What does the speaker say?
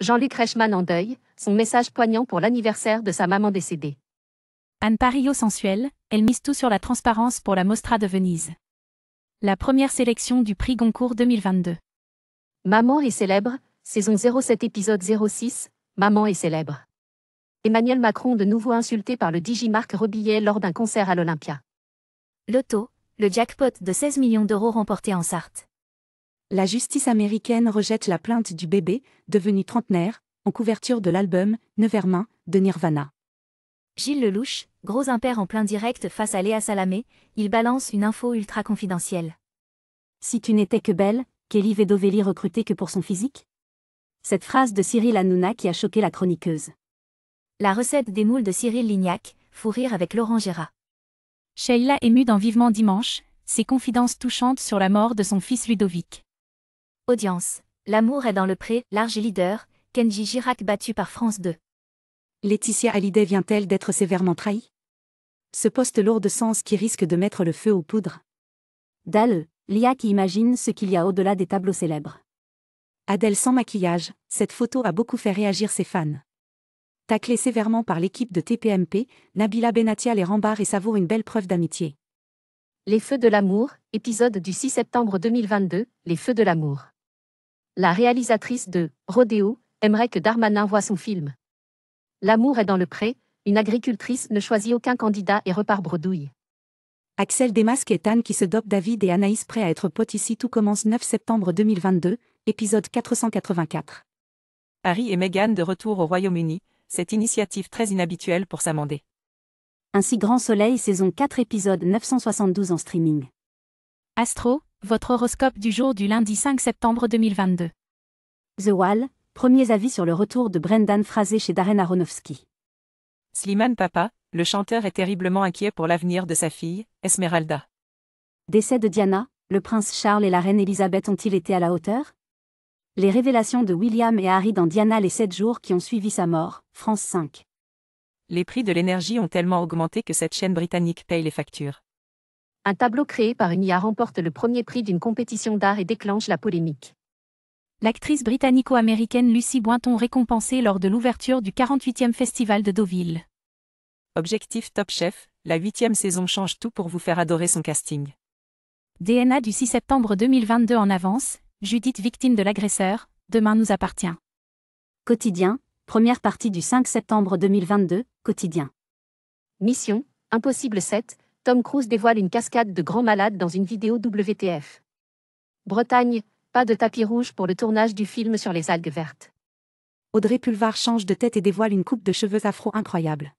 Jean-Luc Reichmann en deuil, son message poignant pour l'anniversaire de sa maman décédée. Anne Parillo sensuelle, elle mise tout sur la transparence pour la Mostra de Venise. La première sélection du prix Goncourt 2022. Maman est célèbre, saison 07 épisode 06, Maman est célèbre. Emmanuel Macron de nouveau insulté par le Digimarc Robillet lors d'un concert à l'Olympia. Loto, le jackpot de 16 millions d'euros remporté en Sarthe. La justice américaine rejette la plainte du bébé, devenu trentenaire, en couverture de l'album Nevermind de Nirvana. Gilles Lelouch, gros impair en plein direct face à Léa Salamé, il balance une info ultra confidentielle. Si tu n'étais que belle, Kelly Vedovelli recrutée que pour son physique Cette phrase de Cyril Hanouna qui a choqué la chroniqueuse. La recette des moules de Cyril Lignac, fou rire avec Laurent Gérard. Sheila émue dans Vivement Dimanche, ses confidences touchantes sur la mort de son fils Ludovic. Audience. L'amour est dans le pré, large leader, Kenji Girac battu par France 2. Laetitia Hallyday vient-elle d'être sévèrement trahie Ce poste lourd de sens qui risque de mettre le feu aux poudres. Dalle, l'IA qui imagine ce qu'il y a au-delà des tableaux célèbres. Adèle sans maquillage, cette photo a beaucoup fait réagir ses fans. Taclée sévèrement par l'équipe de TPMP, Nabila Benatia les rembarre et savoure une belle preuve d'amitié. Les Feux de l'amour, épisode du 6 septembre 2022, Les Feux de l'amour. La réalisatrice de Rodéo aimerait que Darmanin voit son film. L'amour est dans le pré, une agricultrice ne choisit aucun candidat et repart bredouille. Axel démasque et Anne qui se dope David et Anaïs prêts à être potici, ici tout commence 9 septembre 2022, épisode 484. Harry et Meghan de retour au Royaume-Uni, cette initiative très inhabituelle pour s'amender ainsi Grand Soleil saison 4 épisode 972 en streaming. Astro, votre horoscope du jour du lundi 5 septembre 2022. The Wall, premiers avis sur le retour de Brendan Fraser chez Darren Aronofsky. Slimane Papa, le chanteur est terriblement inquiet pour l'avenir de sa fille, Esmeralda. Décès de Diana, le prince Charles et la reine Elisabeth ont-ils été à la hauteur Les révélations de William et Harry dans Diana les 7 jours qui ont suivi sa mort, France 5. Les prix de l'énergie ont tellement augmenté que cette chaîne britannique paye les factures. Un tableau créé par une IA remporte le premier prix d'une compétition d'art et déclenche la polémique. L'actrice britannico-américaine Lucie Boynton récompensée lors de l'ouverture du 48e Festival de Deauville. Objectif Top Chef, la huitième saison change tout pour vous faire adorer son casting. DNA du 6 septembre 2022 en avance, Judith victime de l'agresseur, demain nous appartient. Quotidien, Première partie du 5 septembre 2022, quotidien. Mission, Impossible 7, Tom Cruise dévoile une cascade de grands malades dans une vidéo WTF. Bretagne, pas de tapis rouge pour le tournage du film sur les algues vertes. Audrey Pulvar change de tête et dévoile une coupe de cheveux afro incroyable.